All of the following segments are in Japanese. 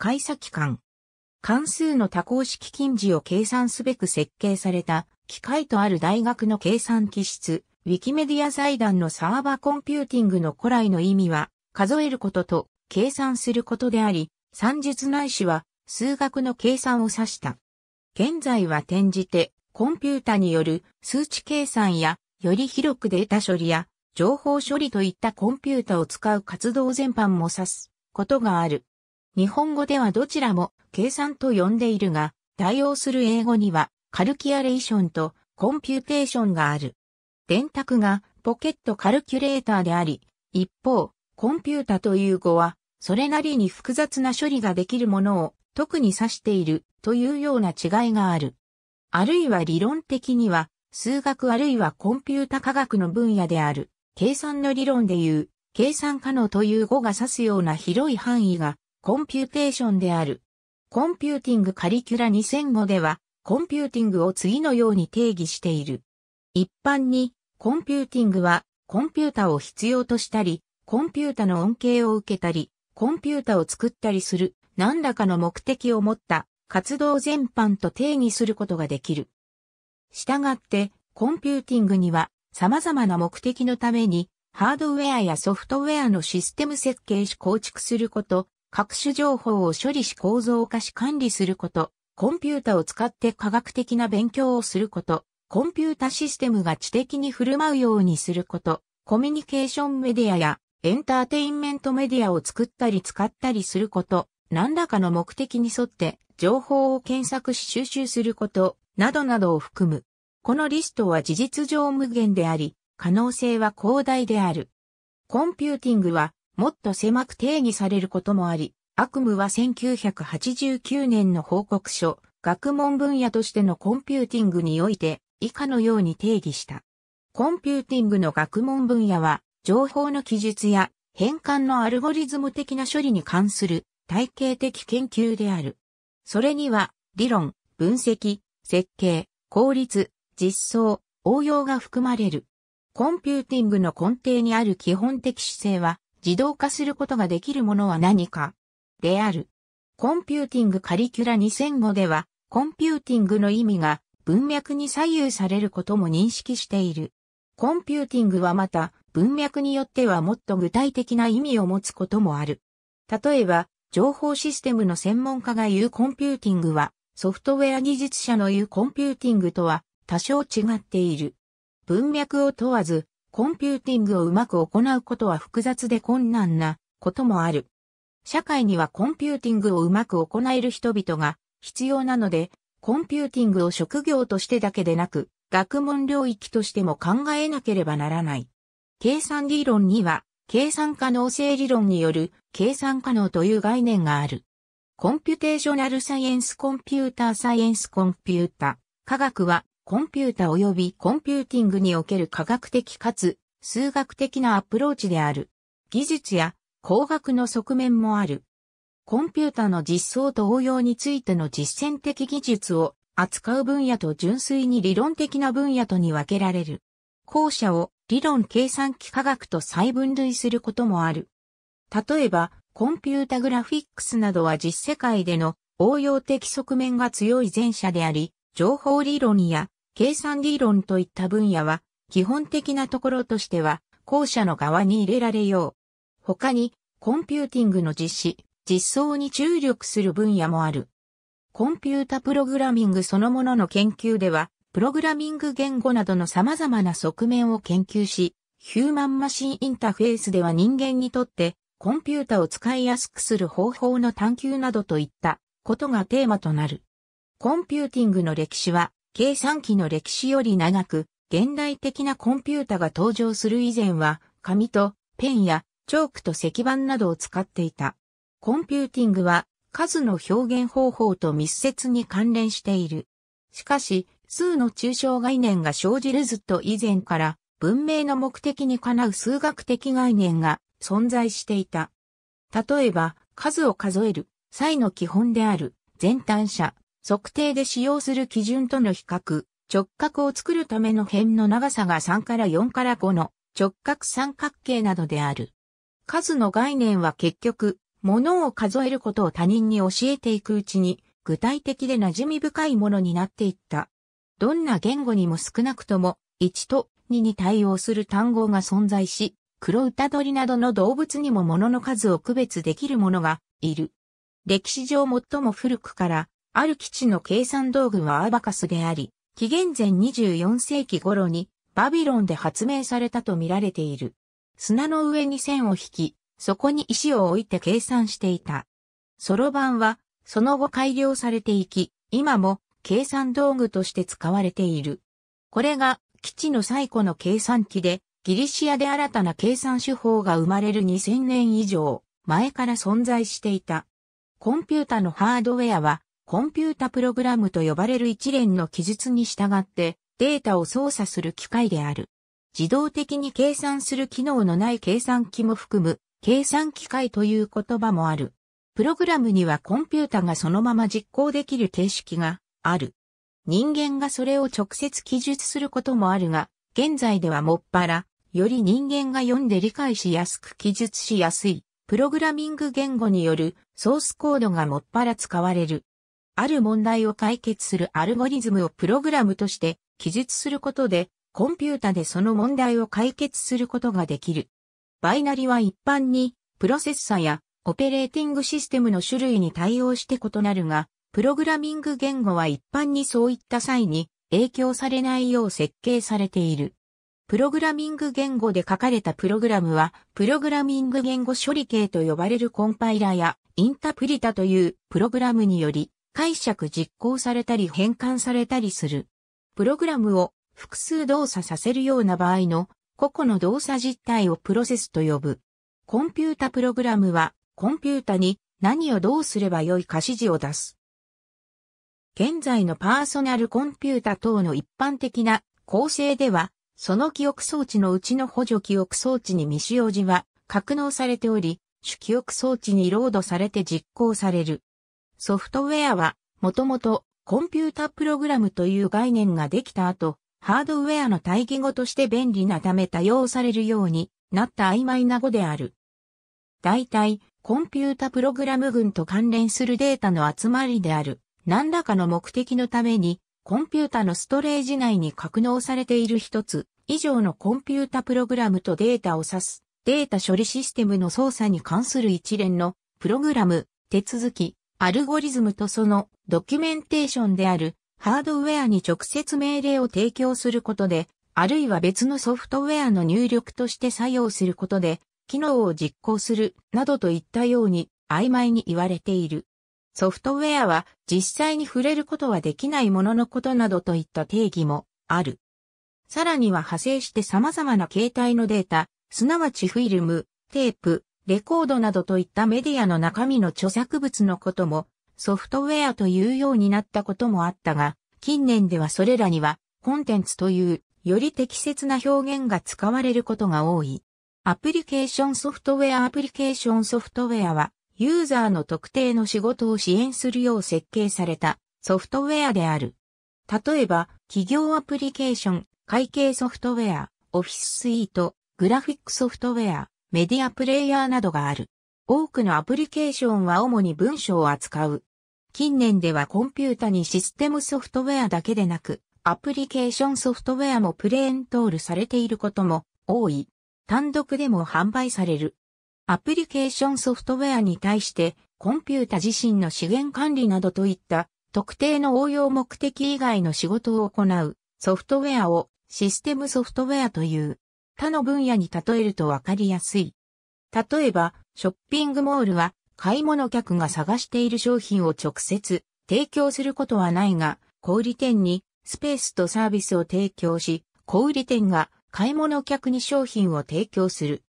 開鎖機関。関数の多項式近似を計算すべく設計された機械とある大学の計算機室、ウィキメディア財団のサーバーコンピューティングの古来の意味は、数えることと計算することであり、算術ないしは数学の計算を指した。現在は転じて、コンピュータによる数値計算や、より広くデータ処理や、情報処理といったコンピュータを使う活動全般も指すことがある。日本語ではどちらも計算と呼んでいるが、対応する英語にはカルキュレーションとコンピューテーションがある。電卓がポケットカルキュレーターであり、一方、コンピュータという語は、それなりに複雑な処理ができるものを特に指しているというような違いがある。あるいは理論的には、数学あるいはコンピュータ科学の分野である、計算の理論でいう、計算可能という語が指すような広い範囲がコンピューテーションである。コンピューティングカリキュラ2005では、コンピューティングを次のように定義している。一般に、コンピューティングは、コンピュータを必要としたり、コンピュータの恩恵を受けたり、コンピュータを作ったりする、何らかの目的を持った活動全般と定義することができる。したがって、コンピューティングには様々な目的のために、ハードウェアやソフトウェアのシステム設計し構築すること、各種情報を処理し構造化し管理すること、コンピュータを使って科学的な勉強をすること、コンピュータシステムが知的に振る舞うようにすること、コミュニケーションメディアやエンターテインメントメディアを作ったり使ったりすること、何らかの目的に沿って情報を検索し収集すること、などなどを含む。このリストは事実上無限であり、可能性は広大である。コンピューティングはもっと狭く定義されることもあり、悪夢は1989年の報告書、学問分野としてのコンピューティングにおいて、以下のように定義した。コンピューティングの学問分野は、情報の記述や変換のアルゴリズム的な処理に関する体系的研究である。それには、理論、分析、設計、効率、実装、応用が含まれる。コンピューティングの根底にある基本的姿勢は、自動化することができるものは何か、である。コンピューティングカリキュラ2005では、コンピューティングの意味が文脈に左右されることも認識している。コンピューティングはまた、文脈によってはもっと具体的な意味を持つこともある。例えば、情報システムの専門家が言うコンピューティングは、ソフトウェア技術者の言うコンピューティングとは多少違っている。文脈を問わず、コンピューティングをうまく行うことは複雑で困難なこともある。社会にはコンピューティングをうまく行える人々が必要なので、コンピューティングを職業としてだけでなく、学問領域としても考えなければならない。計算理論には、計算可能性理論による計算可能という概念がある。コンピューテーショナルサイエンスコンピューターサイエンスコンピュータ科学はコンピュータ及びコンピューティングにおける科学的かつ数学的なアプローチである。技術や工学の側面もある。コンピュータの実装と応用についての実践的技術を扱う分野と純粋に理論的な分野とに分けられる。後者を理論計算機科学と再分類することもある。例えば、コンピュータグラフィックスなどは実世界での応用的側面が強い前者であり、情報理論や計算理論といった分野は、基本的なところとしては、後者の側に入れられよう。他に、コンピューティングの実施、実装に注力する分野もある。コンピュータプログラミングそのものの研究では、プログラミング言語などの様々な側面を研究し、ヒューマンマシンインターフェースでは人間にとってコンピュータを使いやすくする方法の探求などといったことがテーマとなる。コンピューティングの歴史は計算機の歴史より長く、現代的なコンピュータが登場する以前は、紙とペンやチョークと石板などを使っていた。コンピューティングは数の表現方法と密接に関連している。しかし、数の抽象概念が生じるずっと以前から文明の目的にかなう数学的概念が存在していた。例えば、数を数える際の基本である全単者、測定で使用する基準との比較、直角を作るための辺の長さが3から4から5の直角三角形などである。数の概念は結局、物を数えることを他人に教えていくうちに、具体的で馴染み深いものになっていった。どんな言語にも少なくとも、1と2に対応する単語が存在し、黒歌鳥などの動物にも物の数を区別できるものがいる。歴史上最も古くからある基地の計算道具はアバカスであり、紀元前24世紀頃にバビロンで発明されたと見られている。砂の上に線を引き、そこに石を置いて計算していた。ソロ版は、その後改良されていき、今も計算道具として使われている。これが基地の最古の計算機で、ギリシアで新たな計算手法が生まれる2000年以上前から存在していた。コンピュータのハードウェアはコンピュータプログラムと呼ばれる一連の記述に従ってデータを操作する機械である。自動的に計算する機能のない計算機も含む計算機械という言葉もある。プログラムにはコンピュータがそのまま実行できる形式がある。人間がそれを直接記述することもあるが、現在ではもっぱら、より人間が読んで理解しやすく記述しやすい、プログラミング言語によるソースコードがもっぱら使われる。ある問題を解決するアルゴリズムをプログラムとして記述することで、コンピュータでその問題を解決することができる。バイナリは一般に、プロセッサやオペレーティングシステムの種類に対応して異なるが、プログラミング言語は一般にそういった際に影響されないよう設計されている。プログラミング言語で書かれたプログラムは、プログラミング言語処理系と呼ばれるコンパイラやインタプリタというプログラムにより解釈実行されたり変換されたりする。プログラムを複数動作させるような場合の個々の動作実態をプロセスと呼ぶ。コンピュータプログラムはコンピュータに何をどうすればよいか指示を出す。現在のパーソナルコンピュータ等の一般的な構成では、その記憶装置のうちの補助記憶装置に未使用時は格納されており、主記憶装置にロードされて実行される。ソフトウェアは、もともとコンピュータプログラムという概念ができた後、ハードウェアの対義語として便利なため多用されるようになった曖昧な語である。大体、コンピュータプログラム群と関連するデータの集まりである、何らかの目的のために、コンピュータのストレージ内に格納されている一つ以上のコンピュータプログラムとデータを指す、データ処理システムの操作に関する一連のプログラム、手続き、アルゴリズムとそのドキュメンテーションであるハードウェアに直接命令を提供することで、あるいは別のソフトウェアの入力として作用することで、機能を実行するなどといったように曖昧に言われている。ソフトウェアは実際に触れることはできないもののことなどといった定義もある。さらには派生して様々な形態のデータ、すなわちフィルム、テープ、レコードなどといったメディアの中身の著作物のこともソフトウェアというようになったこともあったが、近年ではそれらにはコンテンツというより適切な表現が使われることが多い。アプリケーションソフトウェアアプリケーションソフトウェアはユーザーの特定の仕事を支援するよう設計されたソフトウェアである。例えば、企業アプリケーション、会計ソフトウェア、オフィススイート、グラフィックソフトウェア、メディアプレイヤーなどがある。多くのアプリケーションは主に文章を扱う。近年ではコンピュータにシステムソフトウェアだけでなく、アプリケーションソフトウェアもプレーントールされていることも多い。単独でも販売される。アプリケーションソフトウェアに対して、コンピュータ自身の資源管理などといった特定の応用目的以外の仕事を行うソフトウェアをシステムソフトウェアという。他の分野に例えるとわかりやすい。例えば、ショッピングモールは買い物客が探している商品を直接提供することはないが、小売店にスペースとサービスを提供し、小売店が買い物客に商品を提供する。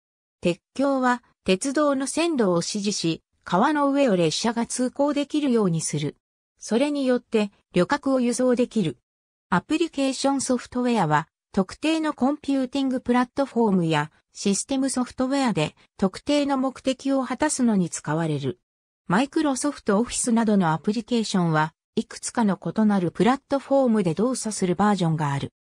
鉄橋は鉄道の線路を指示し、川の上を列車が通行できるようにする。それによって旅客を輸送できる。アプリケーションソフトウェアは特定のコンピューティングプラットフォームやシステムソフトウェアで特定の目的を果たすのに使われる。マイクロソフトオフィスなどのアプリケーションはいくつかの異なるプラットフォームで動作するバージョンがある。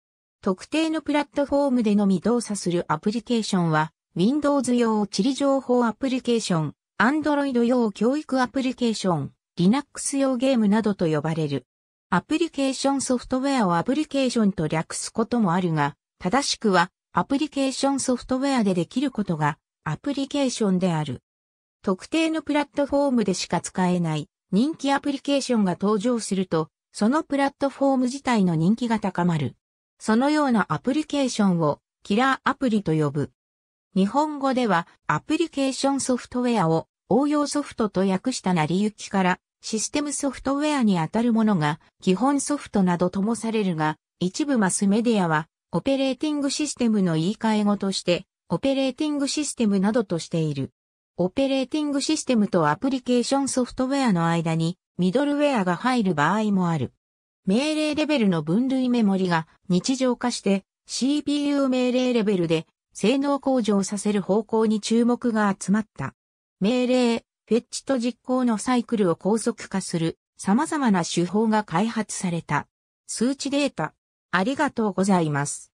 特定のプラットフォームでのみ動作するアプリケーションは Windows 用地理情報アプリケーション、Android 用教育アプリケーション、Linux 用ゲームなどと呼ばれる。アプリケーションソフトウェアをアプリケーションと略すこともあるが、正しくはアプリケーションソフトウェアでできることがアプリケーションである。特定のプラットフォームでしか使えない人気アプリケーションが登場すると、そのプラットフォーム自体の人気が高まる。そのようなアプリケーションをキラーアプリと呼ぶ。日本語ではアプリケーションソフトウェアを応用ソフトと訳した成り行きからシステムソフトウェアにあたるものが基本ソフトなどともされるが、一部マスメディアはオペレーティングシステムの言い換え語としてオペレーティングシステムなどとしている。オペレーティングシステムとアプリケーションソフトウェアの間にミドルウェアが入る場合もある。命令レベルの分類メモリが日常化して CPU 命令レベルで性能向上させる方向に注目が集まった。命令、フェッチと実行のサイクルを高速化する様々な手法が開発された。数値データ。ありがとうございます。